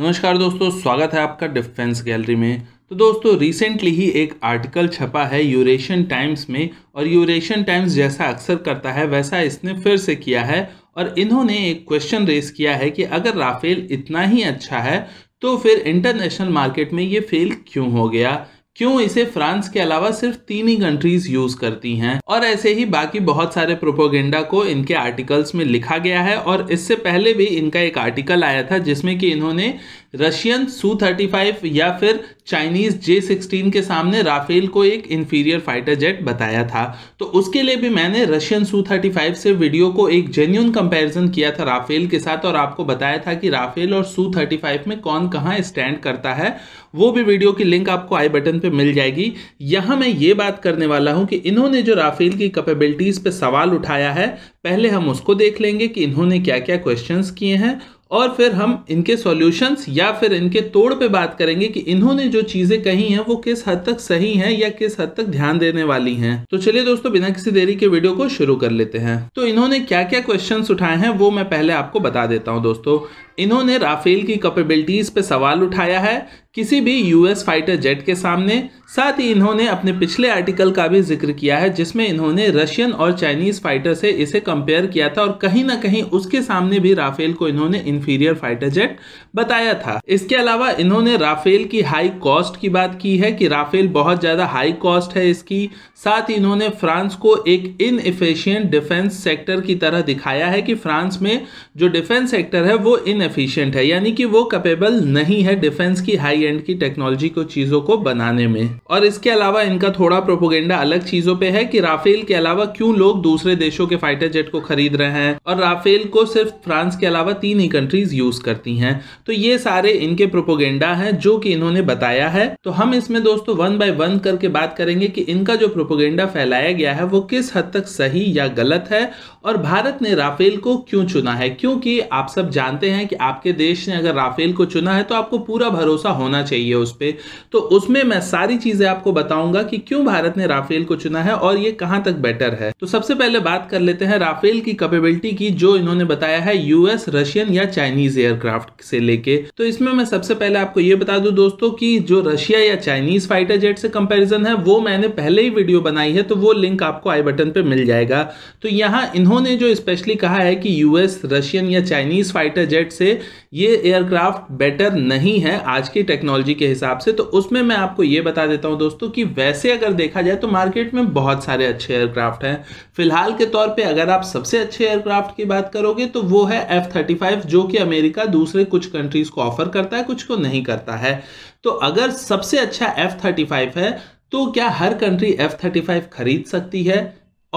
नमस्कार दोस्तों स्वागत है आपका डिफेंस गैलरी में तो दोस्तों रिसेंटली ही एक आर्टिकल छपा है यूरेशियन टाइम्स में और यूरेशियन टाइम्स जैसा अक्सर करता है वैसा इसने फिर से किया है और इन्होंने एक क्वेश्चन रेस किया है कि अगर राफेल इतना ही अच्छा है तो फिर इंटरनेशनल मार्केट में ये फेल क्यों हो गया क्यों इसे फ्रांस के अलावा सिर्फ तीन ही कंट्रीज यूज करती हैं और ऐसे ही बाकी बहुत सारे प्रोपोगेंडा को इनके आर्टिकल्स में लिखा गया है और इससे पहले भी इनका एक आर्टिकल आया था जिसमें कि इन्होंने रशियन सू थर्टी फाइव या फिर चाइनीज जे सिक्सटीन के सामने राफेल को एक इन्फीरियर फाइटर जेट बताया था तो उसके लिए भी मैंने रशियन सू थर्टी फाइव से वीडियो को एक जेन्यून कंपैरिजन किया था राफेल के साथ और आपको बताया था कि राफेल और सू थर्टी फाइव में कौन कहाँ स्टैंड करता है वो भी वीडियो की लिंक आपको आई बटन पर मिल जाएगी यहाँ मैं ये बात करने वाला हूँ कि इन्होंने जो राफेल की कैपेबिलिटीज़ पर सवाल उठाया है पहले हम उसको देख लेंगे कि इन्होंने क्या क्या क्वेश्चन किए हैं और फिर हम इनके सॉल्यूशंस या फिर इनके तोड़ पे बात करेंगे कि इन्होंने जो चीज़ें कही हैं वो किस हद तक सही हैं या किस हद तक ध्यान देने वाली हैं तो चलिए दोस्तों बिना किसी देरी के वीडियो को शुरू कर लेते हैं तो इन्होंने क्या क्या क्वेश्चन उठाए हैं वो मैं पहले आपको बता देता हूँ दोस्तों इन्होंने राफेल की कैपेबिलिटीज़ पे सवाल उठाया है किसी भी यूएस फाइटर जेट के सामने साथ ही इन्होंने अपने पिछले आर्टिकल का भी जिक्र किया है जिसमें इन्होंने रशियन और चाइनीज़ फाइटर से इसे कंपेयर किया था और कहीं ना कहीं उसके सामने भी राफेल को इन्होंने इन्फीरियर फाइटर जेट बताया था इसके अलावा इन्होंने राफेल की हाई कॉस्ट की बात की है कि राफेल बहुत ज़्यादा हाई कॉस्ट है इसकी साथ ही इन्होंने फ्रांस को एक इनएफिशियंट डिफेंस सेक्टर की तरह दिखाया है कि फ्रांस में जो डिफेंस सेक्टर है वो इन इनएफिशिएंट है यानी कि वो कैपेबल नहीं है डिफेंस की हाई एंड की टेक्नोलॉजी को चीजों को बनाने में और इसके अलावा इनका थोड़ा प्रोपोगेंडा अलग चीजों पे है कि राफेल के अलावा क्यों लोग दूसरे देशों के फाइटर जेट को खरीद रहे हैं और राफेल को सिर्फ फ्रांस के अलावा तीन ही कंट्रीज यूज करती हैं तो ये सारे इनके प्रोपोगेंडा हैं जो कि इन्होंने बताया है तो हम इसमें दोस्तों वन बाय वन करके बात करेंगे कि इनका जो प्रोपोगेंडा फैलाया गया है वो किस हद तक सही या गलत है और भारत ने राफेल को क्यों चुना है क्योंकि आप सब जानते हैं कि आपके देश ने अगर राफेल को चुना है तो आपको पूरा भरोसा होना चाहिए उस पर तो उसमें मैं सारी चीज़ें आपको बताऊंगा कि क्यों भारत ने राफेल को चुना है और ये कहां तक बेटर है तो सबसे पहले बात कर लेते हैं राफेल की कैपेबिलिटी की जो इन्होंने बताया है यूएस रशियन या चाइनीज एयरक्राफ्ट से लेके तो इसमें मैं सबसे पहले आपको ये बता दू दोस्तों की जो रशिया या चाइनीज फाइटर जेट से कंपेरिजन है वो मैंने पहले ही वीडियो बनाई है तो वो लिंक आपको आई बटन पर मिल जाएगा तो यहाँ इन्होंने जो स्पेशली कहा है कि यूएस रशियन या चाइनीज फाइटर जेट से ये एयरक्राफ्ट बेटर नहीं है आज की टेक्नोलॉजी के हिसाब से तो उसमें मैं आपको ये बता देता हूँ दोस्तों कि वैसे अगर देखा जाए तो मार्केट में बहुत सारे अच्छे एयरक्राफ्ट हैं फिलहाल के तौर पर अगर आप सबसे अच्छे एयरक्राफ्ट की बात करोगे तो वो है एफ जो कि अमेरिका दूसरे कुछ कंट्रीज़ को ऑफर करता है कुछ को नहीं करता है तो अगर सबसे अच्छा एफ है तो क्या हर कंट्री एफ खरीद सकती है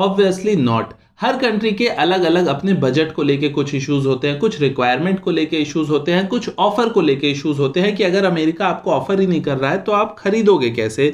ऑब्वियसली नॉट हर कंट्री के अलग अलग अपने बजट को लेके कुछ इश्यूज होते हैं कुछ रिक्वायरमेंट को लेके इश्यूज होते हैं कुछ ऑफर को लेके इश्यूज होते हैं कि अगर अमेरिका आपको ऑफर ही नहीं कर रहा है तो आप खरीदोगे कैसे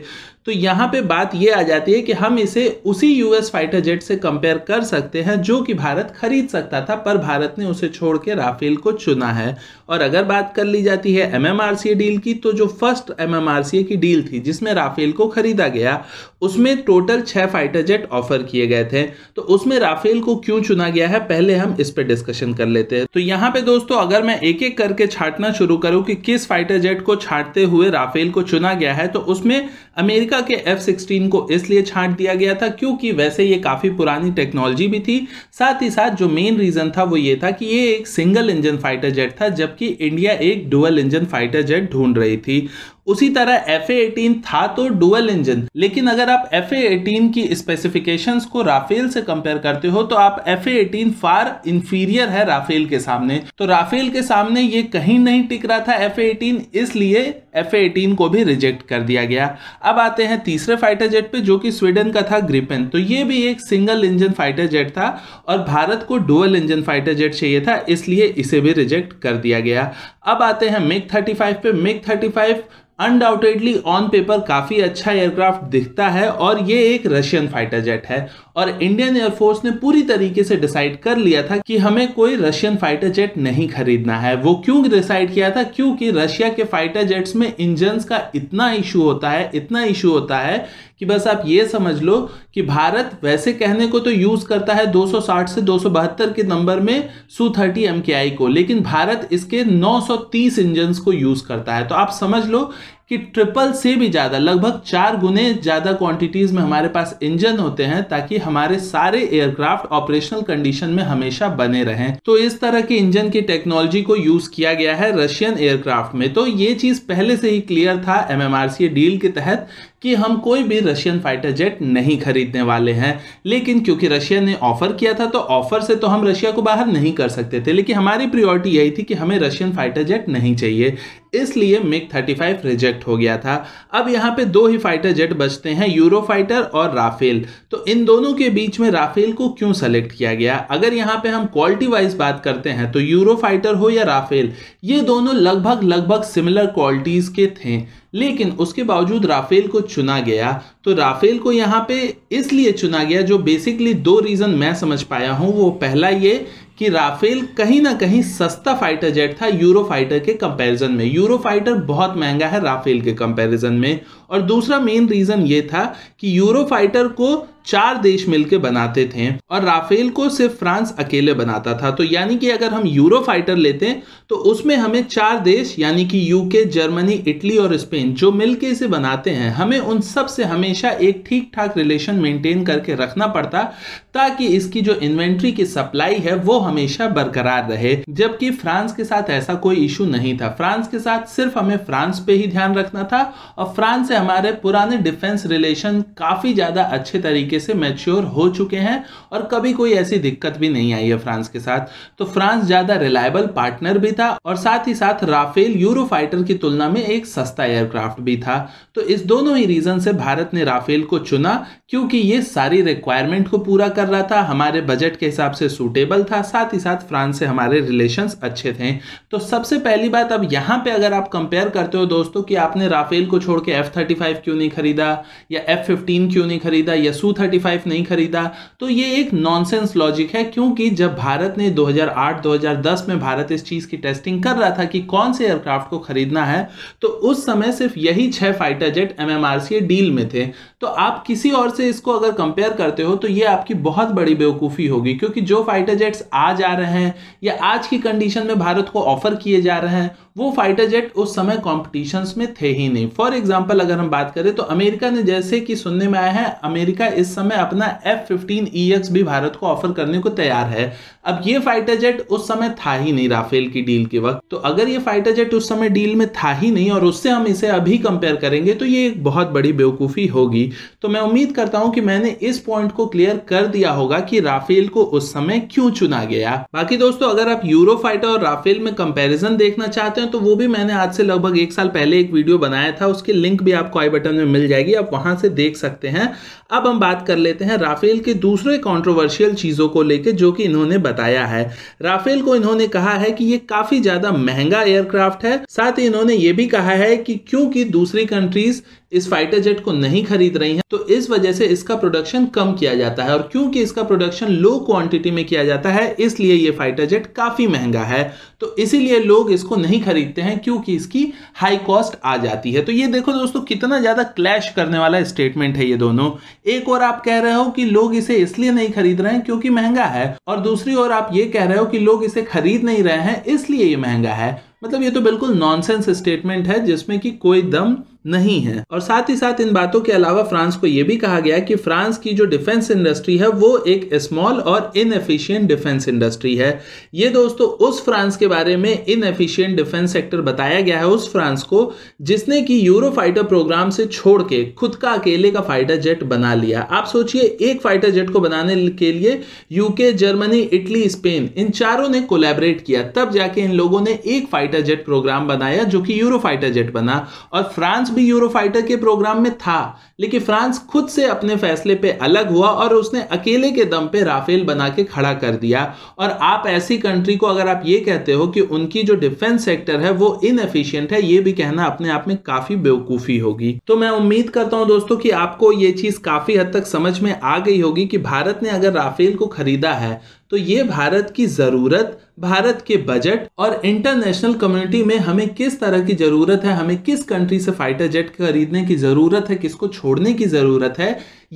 तो यहाँ पे बात ये आ जाती है कि हम इसे उसी यूएस फाइटर जेट से कंपेयर कर सकते हैं जो कि भारत खरीद सकता था पर भारत ने उसे छोड़ के राफेल को चुना है और अगर बात कर ली जाती है एमएमआरसीए डील की तो जो फर्स्ट एमएमआरसीए की डील थी जिसमें राफेल को खरीदा गया उसमें टोटल छः फाइटर जेट ऑफर किए गए थे तो उसमें राफेल को क्यों चुना गया है पहले हम इस पर डिस्कशन कर लेते हैं तो यहाँ पे दोस्तों अगर मैं एक एक करके छाटना शुरू करूँ कि किस फाइटर जेट को छाटते हुए राफेल को चुना गया है तो उसमें अमेरिका अमेरिका के एफ सिक्सटीन को इसलिए छांट दिया गया था क्योंकि वैसे ये काफ़ी पुरानी टेक्नोलॉजी भी थी साथ ही साथ जो मेन रीज़न था वो ये था कि ये एक सिंगल इंजन फाइटर जेट था जबकि इंडिया एक डुअल इंजन फाइटर जेट ढूंढ रही थी उसी तरह एफ एटीन था तो डुअल इंजन लेकिन अगर आप एफ एटीन की स्पेसिफिकेशंस को राफेल से कंपेयर करते हो तो आप एफ एटीन फार इंफीरियर है राफेल के सामने तो राफेल के सामने ये कहीं नहीं टिक रहा था एफ एटीन इसलिए एफ एटीन को भी रिजेक्ट कर दिया गया अब आते हैं तीसरे फाइटर जेट पे जो कि स्वीडन का था ग्रिपेन तो ये भी एक सिंगल इंजन फाइटर जेट था और भारत को डुअल इंजन फाइटर जेट चाहिए था इसलिए इसे भी रिजेक्ट कर दिया गया अब आते हैं मिग 35 पे मिग 35 अनडाउटेडली ऑन पेपर काफ़ी अच्छा एयरक्राफ्ट दिखता है और ये एक रशियन फाइटर जेट है और इंडियन एयरफोर्स ने पूरी तरीके से डिसाइड कर लिया था कि हमें कोई रशियन फाइटर जेट नहीं खरीदना है वो क्यों डिसाइड किया था क्योंकि रशिया के फाइटर जेट्स में इंजन्स का इतना इशू होता है इतना इशू होता है कि बस आप ये समझ लो कि भारत वैसे कहने को तो यूज़ करता है 260 से 272 के नंबर में सू थर्टी एम को लेकिन भारत इसके 930 इंजन्स को यूज़ करता है तो आप समझ लो कि ट्रिपल से भी ज़्यादा लगभग चार गुने ज़्यादा क्वांटिटीज़ में हमारे पास इंजन होते हैं ताकि हमारे सारे एयरक्राफ्ट ऑपरेशनल कंडीशन में हमेशा बने रहें तो इस तरह के इंजन की टेक्नोलॉजी को यूज़ किया गया है रशियन एयरक्राफ्ट में तो ये चीज़ पहले से ही क्लियर था एम डील के तहत कि हम कोई भी रशियन फाइटर जेट नहीं खरीदने वाले हैं लेकिन क्योंकि रशिया ने ऑफर किया था तो ऑफर से तो हम रशिया को बाहर नहीं कर सकते थे लेकिन हमारी प्रियोरिटी यही थी कि हमें रशियन फाइटर जेट नहीं चाहिए इसलिए मिग 35 रिजेक्ट हो गया था अब यहाँ पे दो ही फाइटर जेट बचते हैं यूरो फाइटर और राफेल तो इन दोनों के बीच में राफेल को क्यों सेलेक्ट किया गया अगर यहाँ पे हम क्वालिटी वाइज बात करते हैं तो यूरो फाइटर हो या राफेल ये दोनों लगभग लगभग सिमिलर क्वालिटीज़ के थे लेकिन उसके बावजूद राफेल को चुना गया तो राफेल को यहाँ पे इसलिए चुना गया जो बेसिकली दो रीज़न मैं समझ पाया हूँ वो पहला ये कि राफेल कहीं ना कहीं सस्ता फाइटर जेट था यूरो फाइटर के कंपैरिजन में यूरो फाइटर बहुत महंगा है राफेल के कंपैरिजन में और दूसरा मेन रीज़न ये था कि यूरो फाइटर को चार देश मिलकर बनाते थे और राफेल को सिर्फ फ्रांस अकेले बनाता था तो यानी कि अगर हम यूरो फाइटर लेते हैं तो उसमें हमें चार देश यानी कि यूके जर्मनी इटली और स्पेन जो मिलके इसे बनाते हैं हमें उन सब से हमेशा एक ठीक ठाक रिलेशन मेंटेन करके रखना पड़ता ताकि इसकी जो इन्वेंट्री की सप्लाई है वो हमेशा बरकरार रहे जबकि फ्रांस के साथ ऐसा कोई इशू नहीं था फ्रांस के साथ सिर्फ हमें फ्रांस पे ही ध्यान रखना था और फ्रांस से हमारे पुराने डिफेंस रिलेशन काफी ज्यादा अच्छे तरीके तरीके से मैच्योर हो चुके हैं और कभी कोई ऐसी दिक्कत भी नहीं आई है फ्रांस के साथ तो फ्रांस ज़्यादा रिलायबल पार्टनर भी था और साथ ही साथ राफेल फाइटर की तुलना में एक सस्ता एयरक्राफ्ट भी था तो इस दोनों ही रीज़न से भारत ने राफेल को चुना क्योंकि ये सारी रिक्वायरमेंट को पूरा कर रहा था हमारे बजट के हिसाब से सूटेबल था साथ ही साथ फ्रांस से हमारे रिलेशंस अच्छे थे तो सबसे पहली बात अब यहाँ पे अगर आप कंपेयर करते हो दोस्तों कि आपने राफेल को छोड़ के एफ थर्टी फाइव क्यों नहीं खरीदा या एफ फिफ्टीन क्यों नहीं खरीदा या सू थर्टी फाइव नहीं खरीदा तो ये एक नॉनसेंस लॉजिक है क्योंकि जब भारत ने 2008-2010 में भारत इस चीज़ की टेस्टिंग कर रहा था कि कौन से एयरक्राफ्ट को खरीदना है तो उस समय सिर्फ यही छह फाइटर जेट एम डील में थे तो आप किसी और से इसको अगर कंपेयर करते हो तो ये आपकी बहुत बड़ी बेवकूफ़ी होगी क्योंकि जो फाइटर जेट्स आज आ रहे हैं या आज की कंडीशन में भारत को ऑफर किए जा रहे हैं वो फाइटर जेट उस समय कॉम्पिटिशन्स में थे ही नहीं फॉर एग्जाम्पल अगर हम बात करें तो अमेरिका ने जैसे कि सुनने में आया है अमेरिका इस समय अपना एफ फिफ्टीन ई भी भारत को ऑफर करने को तैयार है अब ये फाइटर जेट उस समय था ही नहीं राफेल की डील के वक्त तो अगर ये फाइटर जेट उस समय डील में था ही नहीं और उससे हम इसे अभी कंपेयर करेंगे तो ये एक बहुत बड़ी बेवकूफ़ी होगी तो मैं उम्मीद करता हूँ कि मैंने इस पॉइंट को क्लियर कर दिया होगा कि राफेल को उस समय क्यों चुना गया बाकी दोस्तों अगर आप यूरो फाइटर और राफेल में कंपेरिजन देखना चाहते हैं तो वो भी मैंने आज से लगभग एक साल पहले एक वीडियो बनाया था उसकी लिंक भी आपको आई बटन में मिल जाएगी आप वहां से देख सकते हैं अब हम बात कर लेते हैं राफेल के दूसरे कॉन्ट्रोवर्शियल चीजों को लेकर जो कि इन्होंने बताया बताया है राफेल को इन्होंने कहा है कि ये काफी ज्यादा महंगा एयरक्राफ्ट है साथ ही इन्होंने ये भी कहा है कि क्योंकि दूसरी कंट्रीज इस फाइटर जेट को नहीं खरीद रही हैं तो इस वजह से इसका प्रोडक्शन कम किया जाता है और क्योंकि इसका प्रोडक्शन लो क्वांटिटी में किया जाता है इसलिए ये फाइटर जेट काफी महंगा है तो इसीलिए लोग इसको नहीं खरीदते हैं क्योंकि इसकी हाई कॉस्ट आ जाती है तो ये देखो दोस्तों कितना ज्यादा क्लैश करने वाला स्टेटमेंट है ये दोनों एक और आप कह रहे हो कि लोग इसे इसलिए नहीं खरीद रहे हैं क्योंकि महंगा है और दूसरी ओर और आप ये कह रहे हो कि लोग इसे खरीद नहीं रहे हैं इसलिए ये महंगा है मतलब ये तो बिल्कुल नॉनसेंस स्टेटमेंट है जिसमें कि कोई दम नहीं है और साथ ही साथ इन बातों के अलावा फ्रांस को यह भी कहा गया कि फ्रांस की जो डिफेंस इंडस्ट्री है वो एक स्मॉल और इनएफिशिएंट डिफेंस इंडस्ट्री है ये दोस्तों उस फ्रांस के बारे में इनएफिशिएंट डिफेंस सेक्टर बताया गया है उस फ्रांस को जिसने कि यूरो फाइटर प्रोग्राम से छोड़ के खुद का अकेले का फाइटर जेट बना लिया आप सोचिए एक फाइटर जेट को बनाने के लिए यूके जर्मनी इटली स्पेन इन चारों ने कोलेबरेट किया तब जाके इन लोगों ने एक फाइटर फाइटर जेट प्रोग्राम बनाया जो कि यूरो फाइटर जेट बना और फ्रांस भी यूरो फाइटर के प्रोग्राम में था लेकिन फ्रांस खुद से अपने फैसले पे अलग हुआ और उसने अकेले के दम पे राफेल बना के खड़ा कर दिया और आप ऐसी कंट्री को अगर आप ये कहते हो कि उनकी जो डिफेंस सेक्टर है वो इनएफिशियंट है ये भी कहना अपने आप में काफी बेवकूफी होगी तो मैं उम्मीद करता हूँ दोस्तों की आपको ये चीज काफी हद तक समझ में आ गई होगी कि भारत ने अगर राफेल को खरीदा है तो ये भारत की ज़रूरत भारत के बजट और इंटरनेशनल कम्युनिटी में हमें किस तरह की ज़रूरत है हमें किस कंट्री से फाइटर जेट खरीदने की ज़रूरत है किसको छोड़ने की ज़रूरत है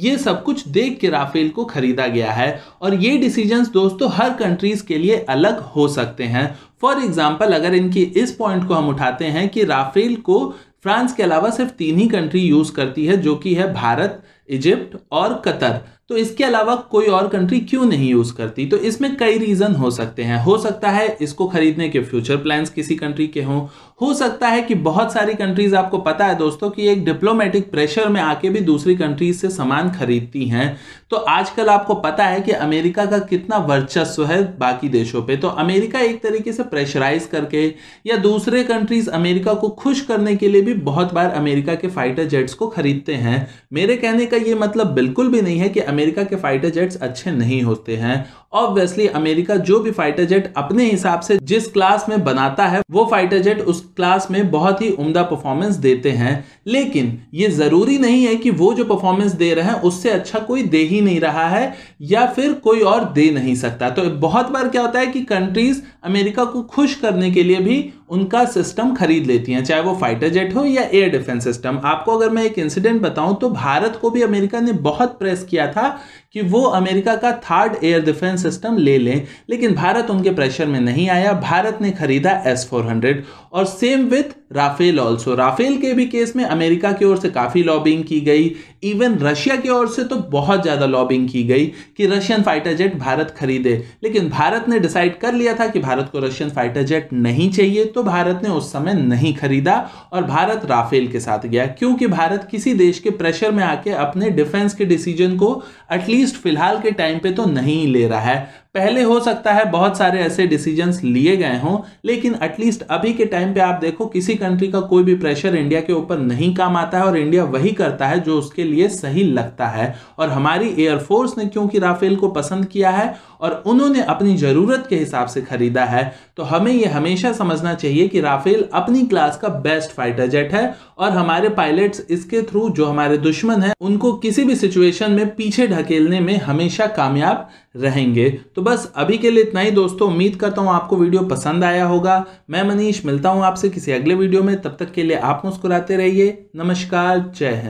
ये सब कुछ देख के राफेल को खरीदा गया है और ये डिसीजंस दोस्तों हर कंट्रीज़ के लिए अलग हो सकते हैं फॉर एग्जाम्पल अगर इनकी इस पॉइंट को हम उठाते हैं कि राफेल को फ्रांस के अलावा सिर्फ तीन ही कंट्री यूज़ करती है जो कि है भारत इजिप्ट और कतर तो इसके अलावा कोई और कंट्री क्यों नहीं यूज़ करती तो इसमें कई रीज़न हो सकते हैं हो सकता है इसको खरीदने के फ्यूचर प्लान्स किसी कंट्री के हों हो सकता है कि बहुत सारी कंट्रीज़ आपको पता है दोस्तों कि एक डिप्लोमेटिक प्रेशर में आके भी दूसरी कंट्रीज से सामान खरीदती हैं तो आजकल आपको पता है कि अमेरिका का कितना वर्चस्व है बाकी देशों पे तो अमेरिका एक तरीके से प्रेशराइज करके या दूसरे कंट्रीज अमेरिका को खुश करने के लिए भी बहुत बार अमेरिका के फाइटर जेट्स को खरीदते हैं मेरे कहने का ये मतलब बिल्कुल भी नहीं है कि अमेरिका के फाइटर जेट्स अच्छे नहीं होते हैं ऑब्वियसली अमेरिका जो भी फाइटर जेट अपने हिसाब से जिस क्लास में बनाता है वो फाइटर जेट उस क्लास में बहुत ही उम्दा परफॉर्मेंस देते हैं लेकिन ये ज़रूरी नहीं है कि वो जो परफॉर्मेंस दे रहे हैं उससे अच्छा कोई दे ही नहीं रहा है या फिर कोई और दे नहीं सकता तो बहुत बार क्या होता है कि कंट्रीज़ अमेरिका को खुश करने के लिए भी उनका सिस्टम खरीद लेती हैं चाहे वो फाइटर जेट हो या एयर डिफेंस सिस्टम आपको अगर मैं एक इंसिडेंट बताऊं तो भारत को भी अमेरिका ने बहुत प्रेस किया था कि वो अमेरिका का थर्ड एयर डिफेंस सिस्टम ले लें लेकिन भारत उनके प्रेशर में नहीं आया भारत ने खरीदा एस फोर हंड्रेड और same with Rafale also Rafale के भी केस में अमेरिका की ओर से काफ़ी लॉबिंग की गई इवन रशिया की ओर से तो बहुत ज़्यादा लॉबिंग की गई कि रशियन फाइटर जेट भारत खरीदे लेकिन भारत ने डिसाइड कर लिया था कि भारत को रशियन फाइटर जेट नहीं चाहिए तो भारत ने उस समय नहीं खरीदा और भारत राफेल के साथ गया क्योंकि भारत किसी देश के प्रेशर में आके अपने डिफेंस के डिसीजन को एटलीस्ट फिलहाल के टाइम पे तो नहीं ले रहा है पहले हो सकता है बहुत सारे ऐसे डिसीजंस लिए गए हों लेकिन एटलीस्ट अभी के टाइम पे आप देखो किसी कंट्री का कोई भी प्रेशर इंडिया के ऊपर नहीं काम आता है और इंडिया वही करता है जो उसके लिए सही लगता है और हमारी एयरफोर्स ने क्योंकि राफेल को पसंद किया है और उन्होंने अपनी ज़रूरत के हिसाब से ख़रीदा है तो हमें यह हमेशा समझना चाहिए कि राफेल अपनी क्लास का बेस्ट फाइटर जेट है और हमारे पायलट्स इसके थ्रू जो हमारे दुश्मन हैं उनको किसी भी सिचुएशन में पीछे ढकेलने में हमेशा कामयाब रहेंगे तो बस अभी के लिए इतना ही दोस्तों उम्मीद करता हूँ आपको वीडियो पसंद आया होगा मैं मनीष मिलता हूँ आपसे किसी अगले वीडियो में तब तक के लिए आप मुस्कुराते रहिए नमस्कार जय हिंद